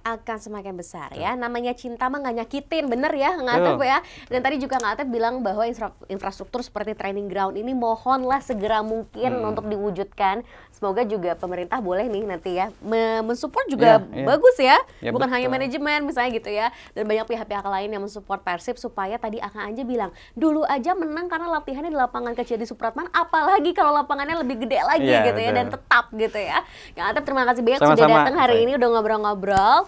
akan semakin besar ya. Namanya cinta mah nggak nyakitin, bener ya Ngatep ya. Dan tadi juga Ngatep bilang bahwa infrastruktur seperti training ground ini mohonlah segera mungkin hmm. untuk diwujudkan. Semoga juga pemerintah boleh nih nanti ya mensupport juga ya, ya. bagus ya. ya Bukan betul. hanya manajemen misalnya gitu ya. Dan banyak pihak-pihak lain yang mensupport Persib supaya tadi akan aja bilang dulu aja menang karena latihannya di lapangan kecil di Supratman apalagi kalau lapangannya lebih gede lagi ya, gitu betul. ya dan tetap gitu ya. Ngatep terima kasih banyak Sama -sama. sudah datang hari ini udah ngobrol-ngobrol.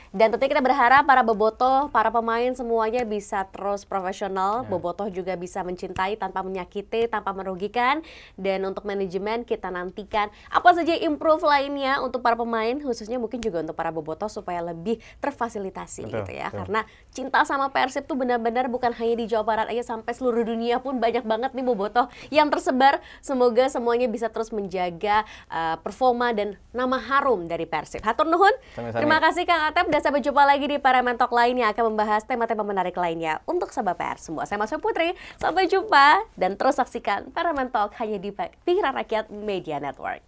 Dan tentunya kita berharap para bobotoh, para pemain semuanya bisa terus profesional, Ya. bobotoh juga bisa mencintai tanpa menyakiti, tanpa merugikan. Dan untuk manajemen kita nantikan apa saja improve lainnya untuk para pemain, khususnya mungkin juga untuk para bobotoh supaya lebih terfasilitasi betul, gitu ya. Betul. Karena cinta sama Persib tuh benar-benar bukan hanya di Jawa Barat aja sampai seluruh dunia pun banyak banget nih bobotoh yang tersebar. Semoga semuanya bisa terus menjaga uh, performa dan nama harum dari Persib. Hatur nuhun. Terima kasih Kang Atep dan sampai jumpa lagi di Paramen Talk lainnya akan membahas tema-tema menarik lainnya untuk sahabat PR semua. Saya Mas Putri, sampai jumpa dan terus saksikan para Talk hanya di Pikiran Rakyat Media Network.